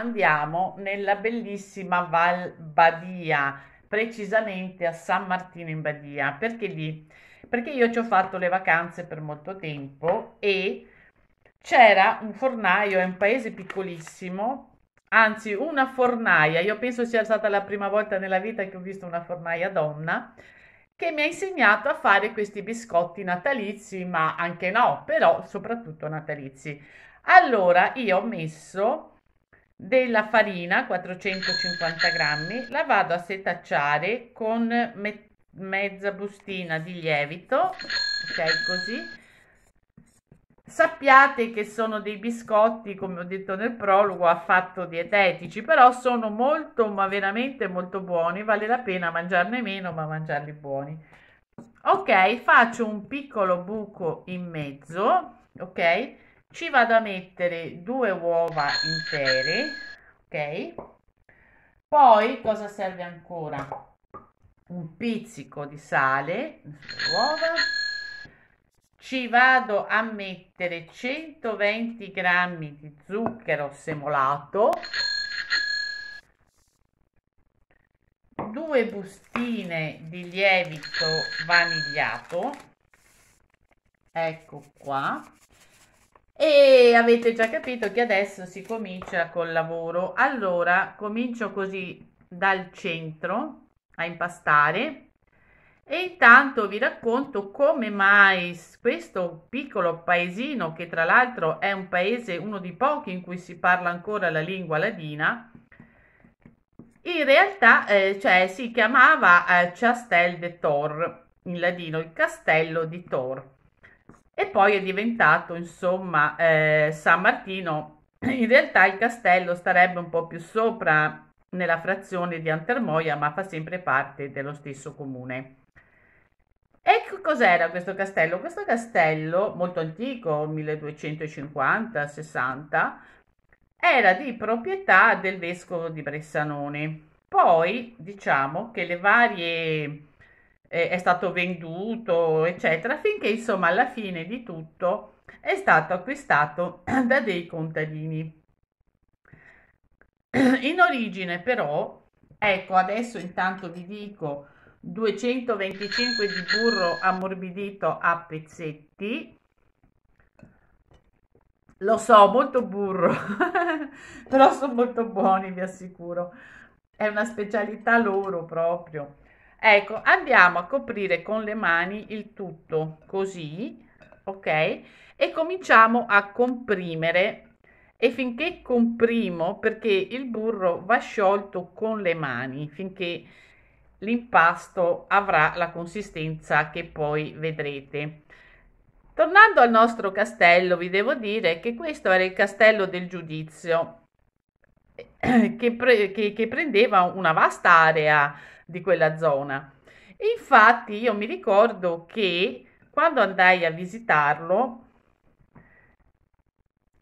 andiamo nella bellissima Val Badia, precisamente a San Martino in Badia. Perché lì? Perché io ci ho fatto le vacanze per molto tempo e c'era un fornaio, è un paese piccolissimo, anzi una fornaia, io penso sia stata la prima volta nella vita che ho visto una fornaia donna, che mi ha insegnato a fare questi biscotti natalizi, ma anche no, però soprattutto natalizi. Allora io ho messo della farina 450 grammi la vado a setacciare con me- mezza bustina di lievito ok così sappiate che sono dei biscotti come ho detto nel prologo affatto dietetici però sono molto ma veramente molto buoni vale la pena mangiarne meno ma mangiarli buoni ok faccio un piccolo buco in mezzo ok ci vado a mettere due uova intere ok poi cosa serve ancora un pizzico di sale uova ci vado a mettere 120 grammi di zucchero semolato due bustine di lievito vanigliato ecco qua e avete già capito che adesso si comincia col lavoro. Allora, comincio così dal centro a impastare e intanto vi racconto come mai questo piccolo paesino, che tra l'altro è un paese uno di pochi in cui si parla ancora la lingua ladina, in realtà eh, cioè, si chiamava eh, Castel de Thor, in ladino il castello di Thor e poi è diventato insomma eh, San Martino. In realtà il castello starebbe un po' più sopra nella frazione di Antermoia, ma fa sempre parte dello stesso comune. Ecco cos'era questo castello. Questo castello, molto antico, 1250-60, era di proprietà del vescovo di Bressanone. Poi diciamo che le varie è stato venduto, eccetera, finché insomma alla fine di tutto è stato acquistato da dei contadini. In origine però, ecco adesso intanto vi dico 225 di burro ammorbidito a pezzetti, lo so, molto burro, però sono molto buoni, vi assicuro. È una specialità loro proprio. Ecco, andiamo a coprire con le mani il tutto così, ok? E cominciamo a comprimere e finché comprimo, perché il burro va sciolto con le mani, finché l'impasto avrà la consistenza che poi vedrete. Tornando al nostro castello, vi devo dire che questo era il castello del giudizio, che, pre- che, che prendeva una vasta area di quella zona. E infatti io mi ricordo che quando andai a visitarlo,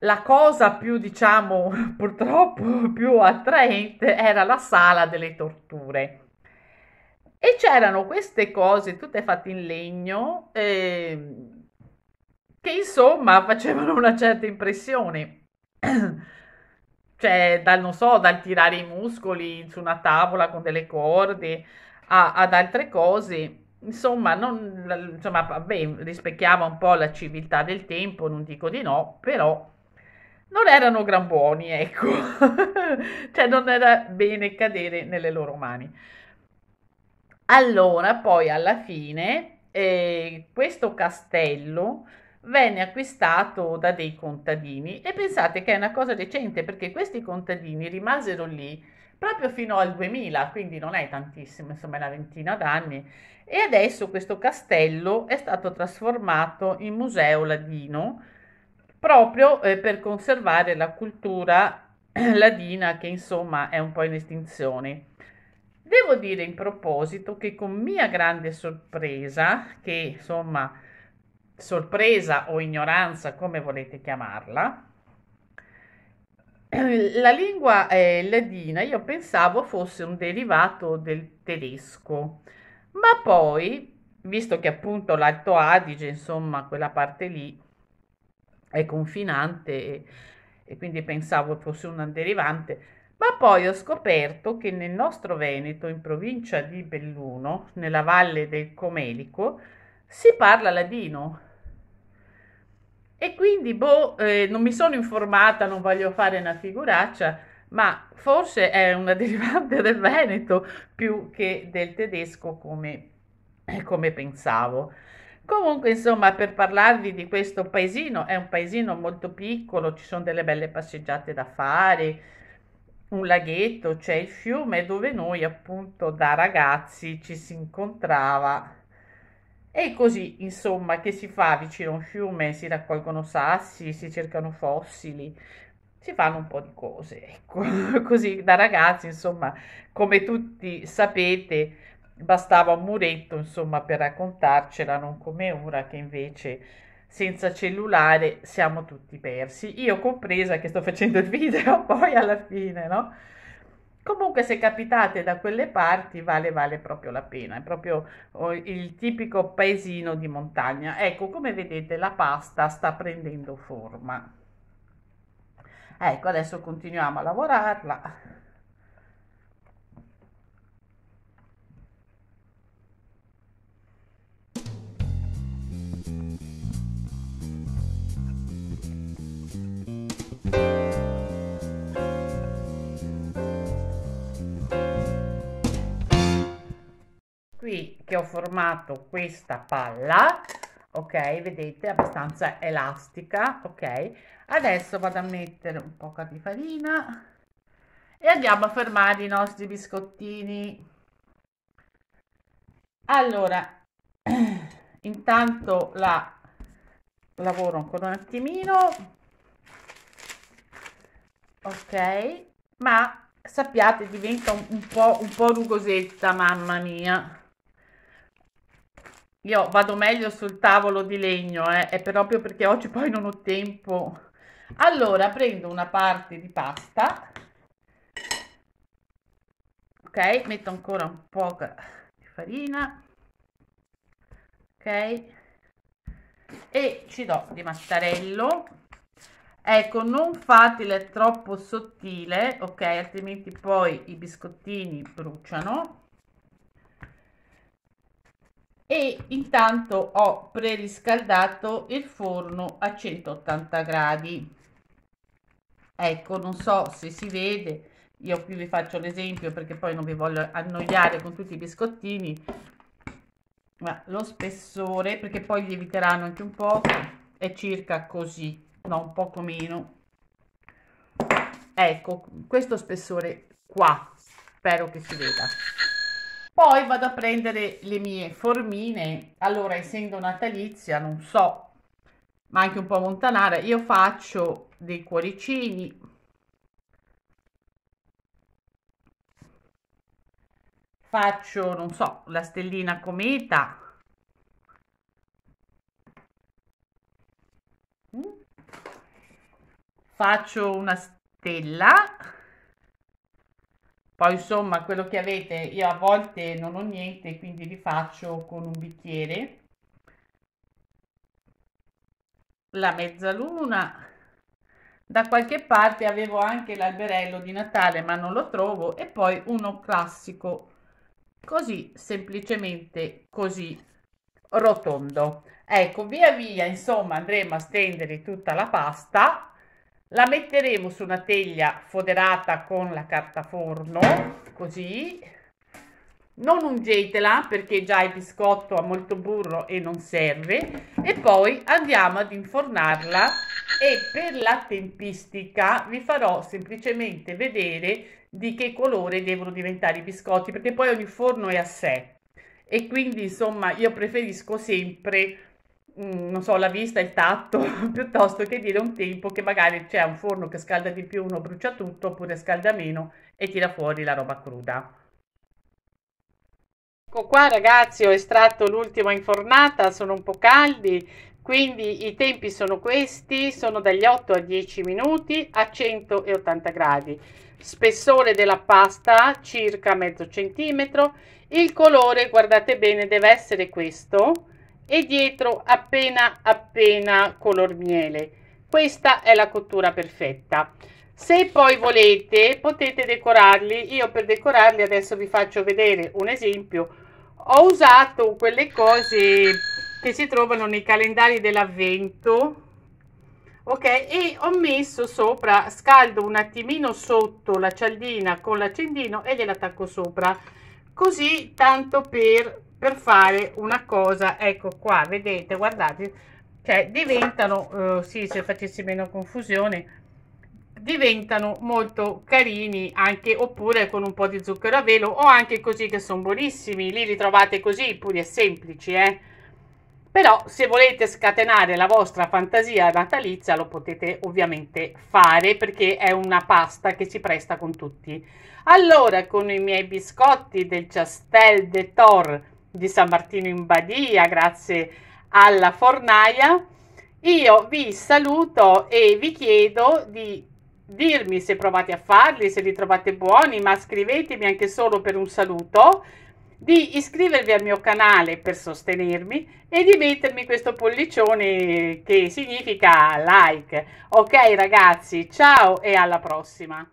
la cosa più, diciamo, purtroppo più attraente era la sala delle torture. E c'erano queste cose tutte fatte in legno eh, che insomma facevano una certa impressione. cioè dal, non so, dal tirare i muscoli su una tavola con delle corde a, ad altre cose, insomma, non, insomma beh, rispecchiava un po' la civiltà del tempo, non dico di no, però non erano gran buoni, ecco, cioè non era bene cadere nelle loro mani. Allora, poi alla fine, eh, questo castello venne acquistato da dei contadini e pensate che è una cosa recente perché questi contadini rimasero lì proprio fino al 2000, quindi non è tantissimo, insomma è una ventina d'anni e adesso questo castello è stato trasformato in museo ladino proprio eh, per conservare la cultura ladina che insomma è un po' in estinzione. Devo dire in proposito che con mia grande sorpresa, che insomma sorpresa o ignoranza, come volete chiamarla, la lingua eh, ladina io pensavo fosse un derivato del tedesco, ma poi, visto che appunto l'Alto Adige, insomma, quella parte lì è confinante e, e quindi pensavo fosse un derivante, ma poi ho scoperto che nel nostro Veneto, in provincia di Belluno, nella valle del Comelico, si parla ladino e quindi, boh, eh, non mi sono informata, non voglio fare una figuraccia, ma forse è una derivante del Veneto più che del tedesco come, eh, come pensavo. Comunque, insomma, per parlarvi di questo paesino, è un paesino molto piccolo, ci sono delle belle passeggiate da fare, un laghetto, c'è il fiume dove noi appunto da ragazzi ci si incontrava e così, insomma, che si fa vicino a un fiume? Si raccolgono sassi, si cercano fossili, si fanno un po' di cose, ecco. così da ragazzi, insomma, come tutti sapete, bastava un muretto, insomma, per raccontarcela, non come ora che invece senza cellulare siamo tutti persi, io compresa che sto facendo il video poi alla fine, no? Comunque se capitate da quelle parti vale vale proprio la pena, è proprio oh, il tipico paesino di montagna. Ecco, come vedete la pasta sta prendendo forma. Ecco, adesso continuiamo a lavorarla. che ho formato questa palla ok vedete abbastanza elastica ok adesso vado a mettere un po di farina e andiamo a fermare i nostri biscottini allora intanto la lavoro ancora un attimino ok ma sappiate diventa un, po un po rugosetta mamma mia io vado meglio sul tavolo di legno, eh, è proprio perché oggi poi non ho tempo. Allora, prendo una parte di pasta, ok, metto ancora un po' di farina, ok, e ci do di mattarello. Ecco, non fatele troppo sottile, ok, altrimenti poi i biscottini bruciano e intanto ho preriscaldato il forno a 180 gradi ecco non so se si vede io qui vi faccio l'esempio perché poi non vi voglio annoiare con tutti i biscottini ma lo spessore perché poi lieviteranno anche un po' è circa così no un poco meno ecco questo spessore qua spero che si veda poi vado a prendere le mie formine. Allora, essendo natalizia, non so, ma anche un po' montanara, io faccio dei cuoricini. Faccio, non so, la stellina cometa. Mm. Faccio una stella poi insomma quello che avete, io a volte non ho niente, quindi li faccio con un bicchiere. La mezzaluna. Da qualche parte avevo anche l'alberello di Natale, ma non lo trovo. E poi uno classico, così, semplicemente così, rotondo. Ecco, via via, insomma, andremo a stendere tutta la pasta la metteremo su una teglia foderata con la carta forno così non ungetela perché già il biscotto ha molto burro e non serve e poi andiamo ad infornarla e per la tempistica vi farò semplicemente vedere di che colore devono diventare i biscotti perché poi ogni forno è a sé e quindi insomma io preferisco sempre Mm, non so, la vista, il tatto, piuttosto che dire un tempo che magari c'è un forno che scalda di più, uno brucia tutto, oppure scalda meno e tira fuori la roba cruda. Ecco qua ragazzi ho estratto l'ultima infornata, sono un po' caldi, quindi i tempi sono questi, sono dagli 8 a 10 minuti a 180 gradi. Spessore della pasta circa mezzo centimetro, il colore guardate bene deve essere questo, e dietro appena appena color miele questa è la cottura perfetta se poi volete potete decorarli io per decorarli adesso vi faccio vedere un esempio ho usato quelle cose che si trovano nei calendari dell'avvento ok e ho messo sopra scaldo un attimino sotto la cialdina con l'accendino e gliela attacco sopra così tanto per per fare una cosa ecco qua vedete guardate cioè diventano eh, sì se facessi meno confusione diventano molto carini anche oppure con un po' di zucchero a velo o anche così che sono buonissimi lì li trovate così pure semplici eh però se volete scatenare la vostra fantasia natalizia lo potete ovviamente fare perché è una pasta che si presta con tutti allora con i miei biscotti del Chastel de Tor di San Martino in Badia, grazie alla fornaia. Io vi saluto e vi chiedo di dirmi se provate a farli, se li trovate buoni, ma scrivetemi anche solo per un saluto, di iscrivervi al mio canale per sostenermi e di mettermi questo pollicione che significa like. Ok ragazzi, ciao e alla prossima!